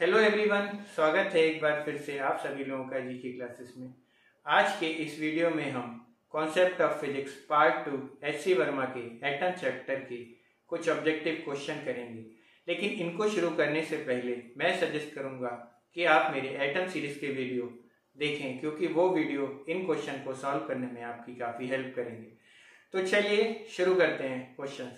hello everyone स्वागत है एक बार फिर से आप सभी लोगों का जी की क्लासेस में आज के इस वीडियो में हम concept of physics part two H C Verma के एटम चैप्टर के कुछ ऑब्जेक्टिव क्वेश्चन करेंगे लेकिन इनको शुरू करने से पहले मैं सजेस्ट करूंगा कि आप मेरे एटम सीरीज के वीडियो देखें क्योंकि वो वीडियो इन क्वेश्चन को सॉल्व करने में आपकी काफ़ी हेल्प करेंगे तो चलिए शुरू करते हैं क्वेश्चन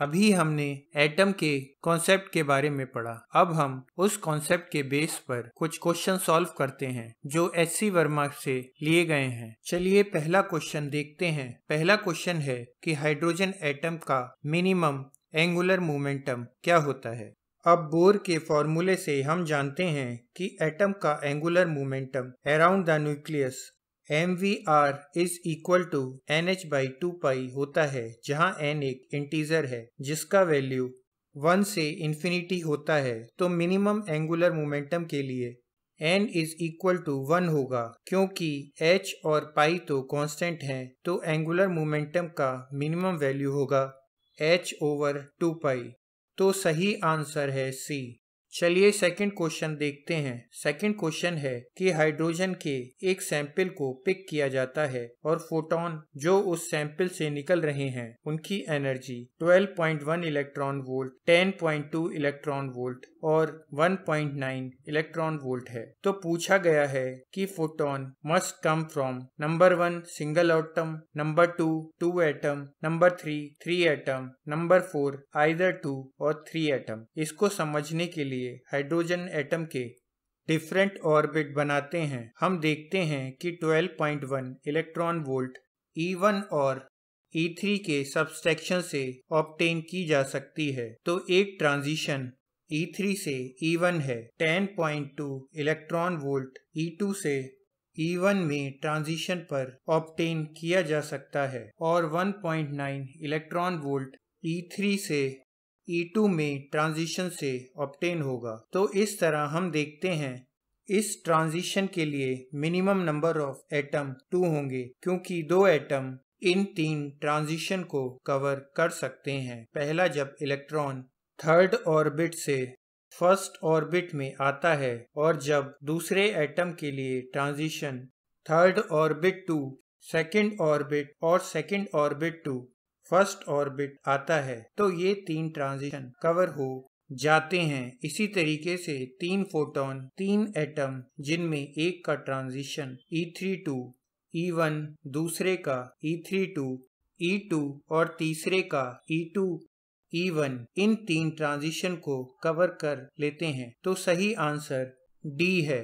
अभी हमने एटम के कॉन्सेप्ट के बारे में पढ़ा अब हम उस कॉन्सेप्ट के बेस पर कुछ क्वेश्चन सॉल्व करते हैं जो एच सी वर्मा से लिए गए हैं चलिए पहला क्वेश्चन देखते हैं पहला क्वेश्चन है कि हाइड्रोजन एटम का मिनिमम एंगुलर मोमेंटम क्या होता है अब बोर के फॉर्मूले से हम जानते हैं कि एटम का angular momentum around the nucleus M V R is equal to N H by two pi होता है जहाँ एन एक इंटीजर है जिसका वैल्यू वन से इन्फिनिटी होता है तो मिनिमम एंगुलर मोमेंटम के लिए N is equal to one होगा क्योंकि एच और पाई तो कांस्टेंट हैं तो एंगुलर मोमेंटम का मिनिमम वैल्यू होगा एच ओवर टू पाई तो सही आंसर है सी चलिए सेकंड क्वेश्चन देखते हैं सेकंड क्वेश्चन है कि हाइड्रोजन के एक सैंपल को पिक किया जाता है और फोटोन जो उस सैंपल से निकल रहे हैं उनकी energy 12.1 electron volt 10.2 electron volt और 1.9 इलेक्ट्रॉन वोल्ट है तो पूछा गया है कि photon must come from number one single atom number two two atom number three three atom number four either two और थ्री एटम इसको समझने के लिए लिए हाइड्रोजन एटम के डिफरेंट ऑर्बिट बनाते हैं हम देखते हैं कि 12.1 इलेक्ट्रॉन वोल्ट E1 और E3 के सब्सट्रैक्शन से ऑप्टेन की जा सकती है तो एक ट्रांजिशन E3 से E1 है 10.2 इलेक्ट्रॉन वोल्ट E2 से E1 में ट्रांजिशन पर ऑप्टेन किया जा सकता है और 1.9 इलेक्ट्रॉन वोल्ट E3 से E2 में ट्रांजिशन से ऑप्टेन होगा तो इस तरह हम देखते हैं इस ट्रांजिशन के लिए minimum number of atom two होंगे क्योंकि दो एटम इन तीन ट्रांजिशन को कवर कर सकते हैं पहला जब इलेक्ट्रॉन थर्ड ऑर्बिट से फर्स्ट ऑर्बिट में आता है और जब दूसरे एटम के लिए transition third orbit to second orbit और second orbit to first orbit आता है तो ये तीन ट्रांजिशन कवर हो जाते हैं इसी तरीके से तीन फोटोन तीन एटम जिनमें एक का ट्रांजिशन थ्री ई वन दूसरे का थ्री ई टू और तीसरे का E2, E1 इन तीन ट्रांजिशन को कवर कर लेते हैं तो सही आंसर डी है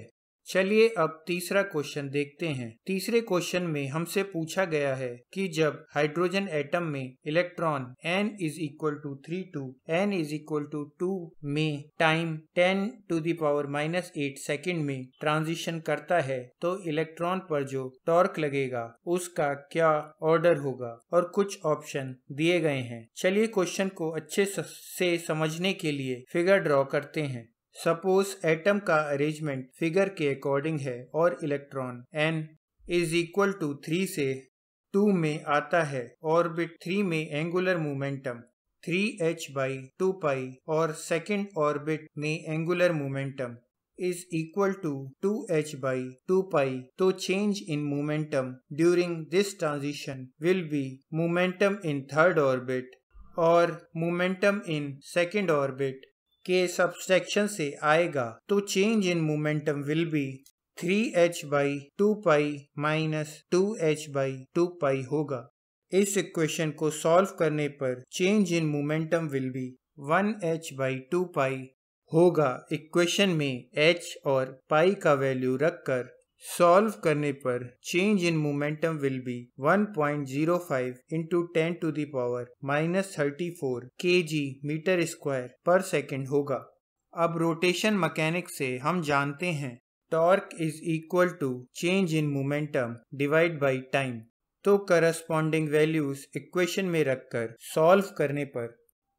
चलिए अब तीसरा क्वेश्चन देखते हैं तीसरे क्वेश्चन में हमसे पूछा गया है कि जब हाइड्रोजन एटम में electron n is equal to three to N is equal to two में time ten to the power minus eight second में ट्रांजिशन करता है तो इलेक्ट्रॉन पर जो टॉर्क लगेगा उसका क्या ऑर्डर होगा और कुछ ऑप्शन दिए गए हैं चलिए क्वेश्चन को अच्छे से समझने के लिए फिगर ड्रॉ करते हैं सपोज एटम का अरेंजमेंट फिगर के अकॉर्डिंग है और electron N is equal to three से टू में आता है ऑर्बिट थ्री में angular momentum three H by two pi और सेकेंड ऑर्बिट में angular momentum is equal to two H by two pi तो change in momentum during this transition will be momentum in third orbit और momentum in second orbit के subtraction से आएगा तो change in momentum will be three H by two pi minus two H by two pi होगा इस equation को solve करने पर change in momentum will be one H by two pi होगा इक्वेशन में एच और पाई का वैल्यू रखकर सॉल्व करने पर change in momentum will be 1.05 point into ten to the power minus thirty four K G metre square per second होगा अब rotation mechanic से हम जानते हैं torque is equal to change in momentum divide by time तो corresponding values equation में रखकर solve करने पर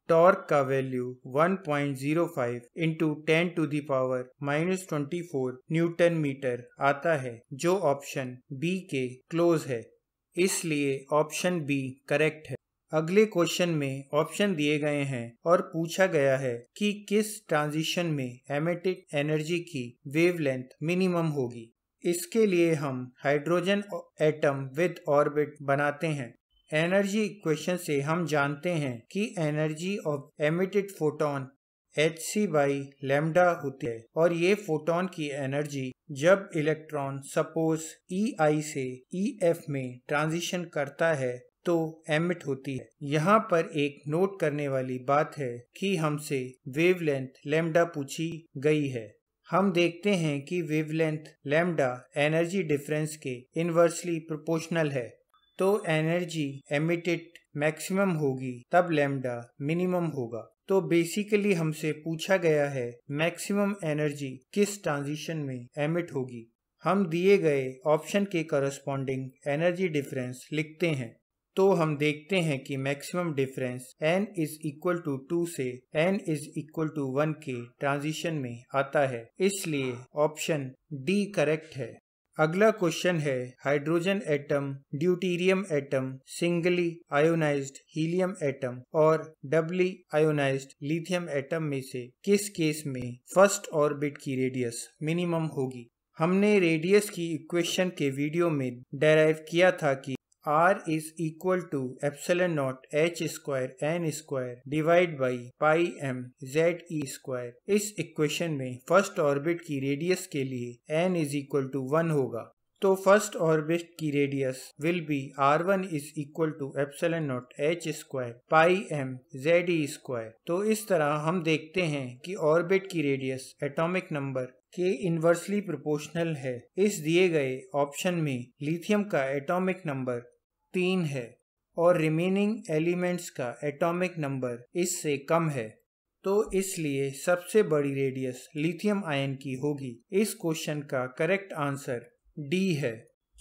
टॉर्क का value 1.05 point zero five into ten to the power minus twenty four newton metre आता है जो ऑप्शन बी के क्लोज है इसलिए ऑप्शन बी करेक्ट है अगले क्वेश्चन में ऑप्शन दिए गए हैं और पूछा गया है कि किस ट्रांजिशन में एमेटिक एनर्जी की वेवलेंथ मिनिमम होगी इसके लिए हम हाइड्रोजन एटम विद ऑर्बिट बनाते हैं एनर्जी इक्वेशन से हम जानते हैं कि energy of emitted photon h c by lambda होती है और ये फोटोन की एनर्जी जब इलेक्ट्रॉन सपोज ई आई से ई एफ में ट्रांजिशन करता है तो एमिट होती है यहाँ पर एक नोट करने वाली बात है कि हमसे वेवलेंथ लेमडा पूछी गई है हम देखते हैं कि वेवलेंथ लेमडा एनर्जी डिफरेंस के इन्वर्सली प्रोपोर्शनल है तो एनर्जी एमिटेड मैक्सिमम होगी तब लैम्डा मिनिमम होगा तो बेसिकली हमसे पूछा गया है मैक्सिमम एनर्जी किस ट्रांजिशन में एमिट होगी हम दिए गए ऑप्शन के करस्पॉन्डिंग एनर्जी डिफरेंस लिखते हैं तो हम देखते हैं कि maximum difference n is equal to two से n is equal to one के ट्रांजिशन में आता है इसलिए ऑप्शन डी करेक्ट है अगला क्वेश्चन है hydrogen atom deuterium atom singly ionized helium atom और डबली आयोनाइज्ड लिथियम एटम में से किस केस में फर्स्ट ऑर्बिट की रेडियस मिनिमम होगी हमने रेडियस की इक्वेशन के वीडियो में डेराइव किया था कि R is equal to epsilon naught h square n square divide by pi m z e square इस इक्वेशन में फर्स्ट ऑर्बिट की रेडियस के लिए n is equal to one होगा तो फर्स्ट ऑर्बिट की radius will be r one is equal to epsilon naught h square pi m z e square तो इस तरह हम देखते हैं कि ऑर्बिट की रेडियस एटॉमिक नंबर के इन्वर्सली प्रोपोर्शनल है इस दिए गए ऑप्शन में लिथियम का एटॉमिक नंबर तीन है और रिमेनिंग एलिमेंट्स का एटॉमिक नंबर इससे कम है तो इसलिए सबसे बड़ी रेडियस लिथियम आयन की होगी इस क्वेश्चन का करेक्ट आंसर डी है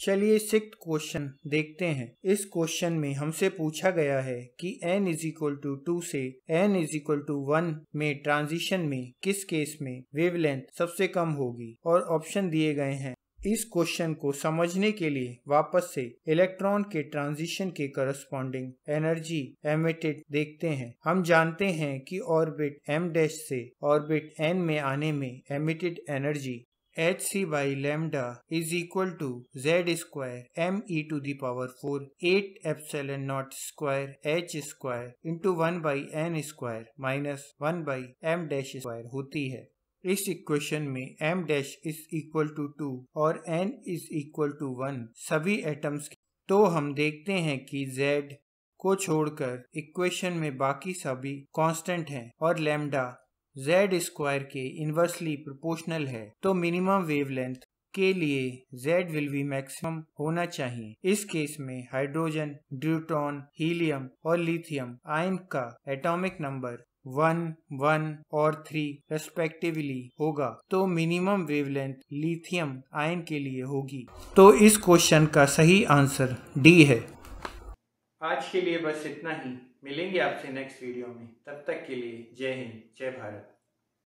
चलिए सिक्स क्वेश्चन देखते हैं इस क्वेश्चन में हमसे पूछा गया है कि n is equal to two से n is equal to one में ट्रांजिशन में किस केस में वेवलेंथ सबसे कम होगी और ऑप्शन दिए गए हैं इस क्वेश्चन को समझने के लिए वापस से इलेक्ट्रॉन के ट्रांजिशन के करस्पॉन्डिंग एनर्जी एमिटेड देखते हैं हम जानते हैं कि ऑर्बिट एम डैश से ऑर्बिट एन में आने में emitted energy h c by lambda is equal to z square m e to the power four eight n naught square h square into one by n square minus one by m dash square होती है इस equation में m dash is equal to two और n is equal to one सभी atoms तो हम देखते हैं कि z को छोड़कर इक्वेशन में बाकी सभी कांस्टेंट हैं और लेमडा z स्क्वायर के इन्वर्सली प्रोपोर्शनल है तो मिनिमम वेवलेंथ के लिए Z विल बी मैक्सिमम होना चाहिए इस केस में हाइड्रोजन ड्यूटॉन हीलियम और लिथियम आयन का एटॉमिक नंबर वन वन और थ्री रेस्पेक्टिवली होगा तो मिनिमम वेवलेंथ लिथियम आयन के लिए होगी तो इस क्वेश्चन का सही आंसर डी है आज के लिए बस इतना ही मिलेंगे आपसे नेक्स्ट वीडियो में तब तक के लिए जय हिंद जय भारत